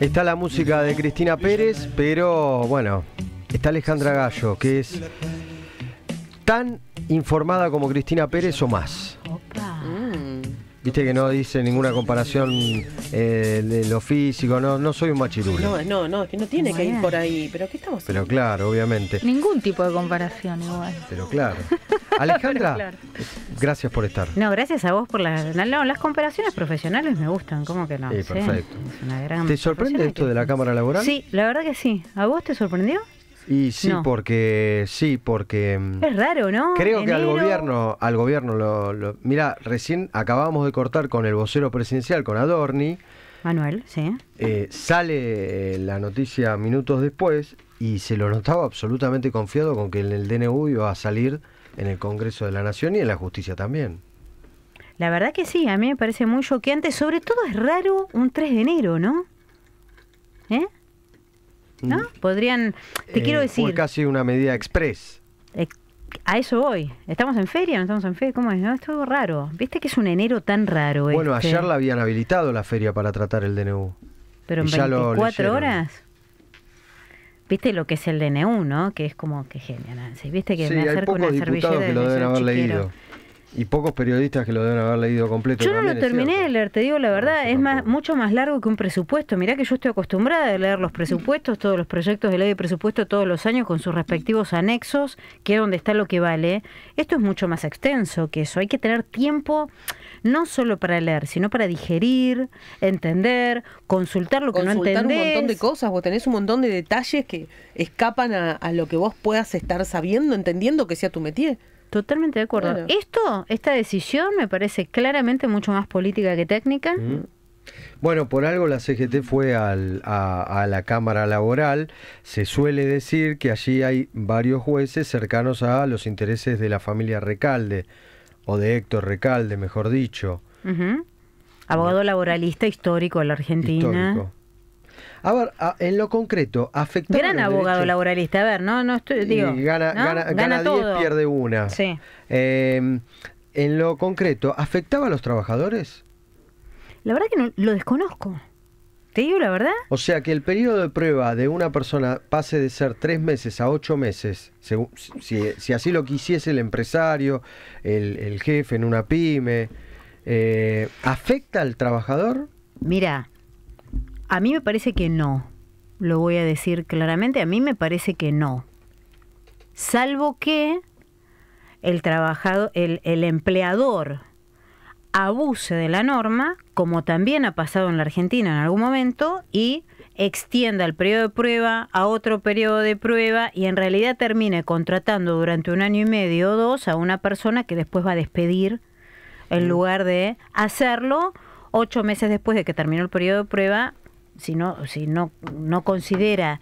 Está la música de Cristina Pérez, pero bueno, está Alejandra Gallo, que es tan informada como Cristina Pérez o más. Mm. Viste que no dice ninguna comparación eh, de lo físico, no, no soy un machirulo. No, no, no, es que no tiene que ir por ahí, pero ¿qué estamos Pero claro, obviamente. Ningún tipo de comparación igual. Pero claro. Alejandra, gracias por estar. No, gracias a vos por las. No, las comparaciones profesionales me gustan, ¿cómo que no? Sí, perfecto. ¿Te sorprende esto de la Cámara Laboral? Sí, la verdad que sí. ¿A vos te sorprendió? Y sí, porque sí, porque mm, es raro, ¿no? Creo que al gobierno, al gobierno lo, mira, recién acabamos de cortar con el vocero presidencial con Adorni. Manuel, sí. Eh, sale eh, la noticia minutos después y se lo notaba absolutamente confiado con que en el DNU iba a salir en el Congreso de la Nación y en la justicia también. La verdad que sí, a mí me parece muy choqueante. Sobre todo es raro un 3 de enero, ¿no? ¿Eh? ¿No? Mm. Podrían. Te eh, quiero decir. Fue casi una medida express. Eh, a eso voy. ¿Estamos en feria? ¿No estamos en feria? ¿Cómo es? No, es todo raro. ¿Viste que es un enero tan raro? Bueno, este? ayer la habían habilitado la feria para tratar el DNU. Pero en 24 horas viste lo que es el DNU, ¿no? Que es como que genial, Nancy. Viste que me acerco una servilleta que lo deben haber leído. Y pocos periodistas que lo deben haber leído completo. Yo no lo terminé de leer, te digo la verdad, es más, mucho más largo que un presupuesto. Mirá que yo estoy acostumbrada a leer los presupuestos, todos los proyectos de ley de presupuesto todos los años con sus respectivos anexos, que es donde está lo que vale. Esto es mucho más extenso que eso. Hay que tener tiempo no solo para leer, sino para digerir, entender, consultar lo que no entendés. Consultar un montón de cosas, vos tenés un montón de detalles que escapan a, a lo que vos puedas estar sabiendo, entendiendo que sea tu métier. Totalmente de acuerdo. Esto, esta decisión me parece claramente mucho más política que técnica. Mm. Bueno, por algo la CGT fue al, a, la Cámara Laboral. Se suele decir que allí hay varios jueces cercanos a los intereses de la familia Recalde, o de Héctor Recalde, mejor dicho. Abogado laboralista histórico de la Argentina. A ver, en lo concreto, afecta. Gran abogado laboralista, a ver, no, no estoy, digo. gana, 10, pierde una. Sí. Em, en lo concreto, ¿afectaba a los trabajadores? La verdad que no, lo desconozco. ¿Te digo la verdad? O sea, que el periodo de prueba de una persona pase de ser tres meses a ocho meses, según, si, así lo quisiese el empresario, el, jefe en una pyme, eh, ¿afecta al trabajador? Mira, a mí me parece que no. Lo voy a decir claramente, a mí me parece que no. Salvo que el, trabajador, el, empleador abuse de la norma, como también ha pasado en la Argentina en algún momento, y extienda el periodo de prueba a otro periodo de prueba y en realidad termine contratando durante un año y medio o dos a una persona que después va a despedir en lugar de hacerlo ocho meses después de que terminó el periodo de prueba si no, si no, no considera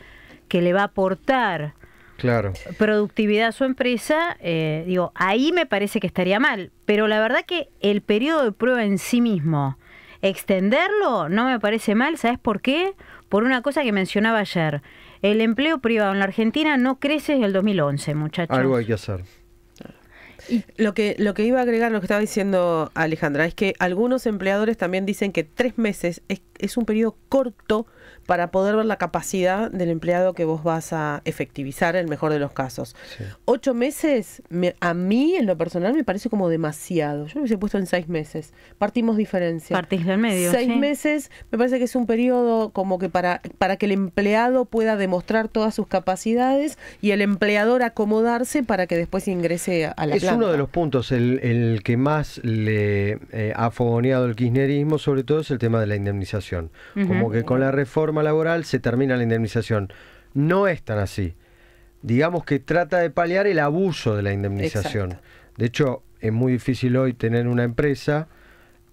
que le va a aportar claro. productividad a su empresa, eh, digo, ahí me parece que estaría mal. Pero la verdad que el periodo de prueba en sí mismo, extenderlo no me parece mal, ¿sabes por qué? Por una cosa que mencionaba ayer. El empleo privado en la Argentina no crece desde el 2011, muchachos. Algo hay que hacer lo que, lo que iba a agregar, lo que estaba diciendo Alejandra, es que algunos empleadores también dicen que tres meses es un periodo corto para poder ver la capacidad del empleado que vos vas a efectivizar en el mejor de los casos. Ocho meses, a mí en lo personal me parece como demasiado. Yo me hubiese puesto en seis meses. Partimos diferencia. Partís medio. Seis meses me parece que es un periodo como que para, para que el empleado pueda demostrar todas sus capacidades y el empleador acomodarse para que después ingrese a la es Es uno de los puntos, el, el que más le eh, ha fogoneado el kirchnerismo, sobre todo es el tema de la indemnización. Como que con la reforma laboral, se termina la indemnización. No es tan así. Digamos que trata de paliar el abuso de la indemnización. De hecho, es muy difícil hoy tener una empresa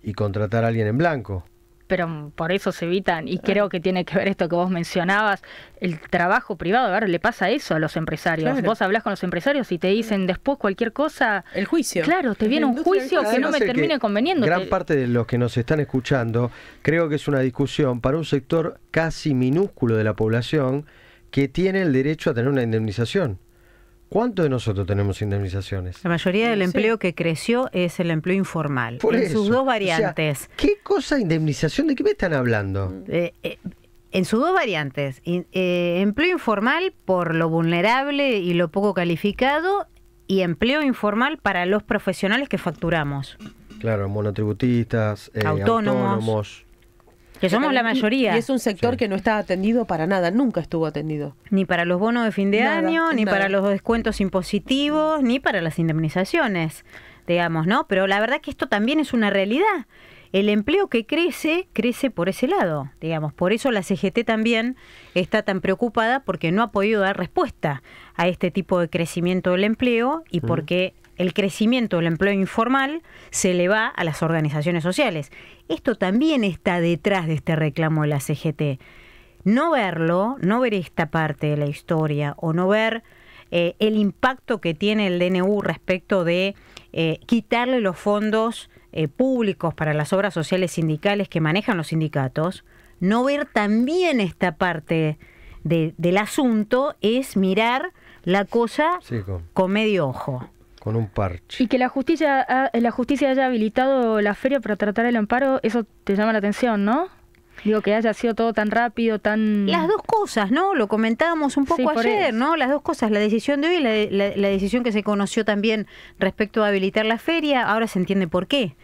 y contratar a alguien en blanco pero por eso se evitan, y creo que tiene que ver esto que vos mencionabas, el trabajo privado, a ver, le pasa eso a los empresarios. Vos hablas con los empresarios y te dicen después cualquier cosa. El juicio. Claro, te viene un juicio que no me termine conveniendo. Gran parte de los que nos están escuchando, creo que es una discusión para un sector casi minúsculo de la población que tiene el derecho a tener una indemnización. ¿Cuánto de nosotros tenemos indemnizaciones? La mayoría del empleo que creció es el empleo informal, en sus dos variantes. ¿Qué cosa indemnización? ¿De qué me están hablando? Eh, eh, en sus dos variantes, eh, empleo informal por lo vulnerable y lo poco calificado y empleo informal para los profesionales que facturamos. Claro, monotributistas, autónomos. autónomos. Que somos la mayoría. Y es un sector que no está atendido para nada, nunca estuvo atendido. Ni para los bonos de fin de año, ni para los descuentos impositivos, ni para las indemnizaciones, digamos, ¿no? Pero la verdad que esto también es una realidad. El empleo que crece, crece por ese lado, digamos. Por eso la CGT también está tan preocupada porque no ha podido dar respuesta a este tipo de crecimiento del empleo y porque el crecimiento del empleo informal se le va a las organizaciones sociales. Esto también está detrás de este reclamo de la CGT. No verlo, no ver esta parte de la historia o no ver eh, el impacto que tiene el DNU respecto de eh, quitarle los fondos eh, públicos para las obras sociales sindicales que manejan los sindicatos, no ver también esta parte del asunto es mirar la cosa con medio ojo. Con un parche. Y que la justicia, la justicia haya habilitado la feria para tratar el amparo, eso te llama la atención, ¿no? Digo, que haya sido todo tan rápido, tan... Las dos cosas, ¿no? Lo comentábamos un poco ayer, ¿no? Las dos cosas, la decisión de hoy y la, la, decisión que se conoció también respecto a habilitar la feria, ahora se entiende por qué,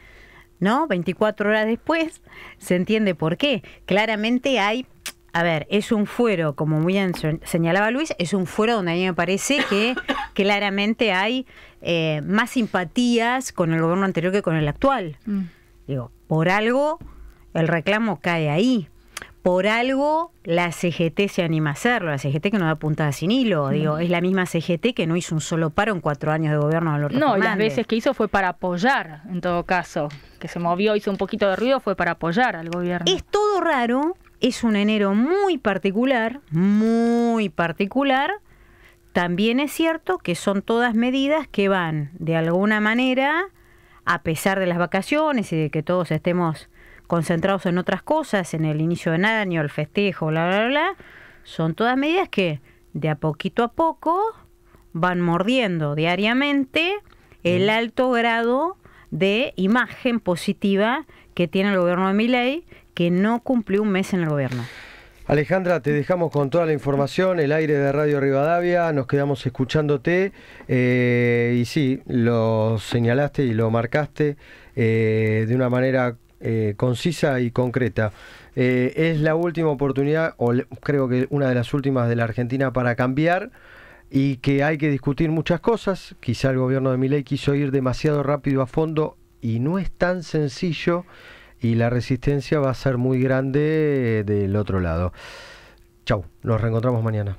¿no? 24 horas después se entiende por qué. Claramente hay... A ver, es un fuero, como muy bien señalaba Luis, es un fuero donde a mí me parece que claramente hay eh, más simpatías con el gobierno anterior que con el actual. Mm. Digo, por algo el reclamo cae ahí. Por algo la CGT se anima a hacerlo, la CGT que no da puntada sin hilo, mm. digo, es la misma CGT que no hizo un solo paro en cuatro años de gobierno de No, las veces que hizo fue para apoyar, en todo caso, que se movió, hizo un poquito de ruido, fue para apoyar al gobierno. Es todo raro, es un enero muy particular, muy particular, también es cierto que son todas medidas que van, de alguna manera, a pesar de las vacaciones y de que todos estemos concentrados en otras cosas, en el inicio del año, el festejo, bla, bla, bla, son todas medidas que de a poquito a poco van mordiendo diariamente el alto grado de imagen positiva que tiene el gobierno de Miley, que no cumplió un mes en el gobierno. Alejandra, te dejamos con toda la información, el aire de Radio Rivadavia, nos quedamos escuchándote eh, y sí, lo señalaste y lo marcaste eh, de una manera eh, concisa y concreta. es la última oportunidad, o creo que una de las últimas de la Argentina para cambiar y que hay que discutir muchas cosas. Quizá el gobierno de Miley quiso ir demasiado rápido a fondo y no es tan sencillo y la resistencia va a ser muy grande eh, del otro lado. Chau, nos reencontramos mañana.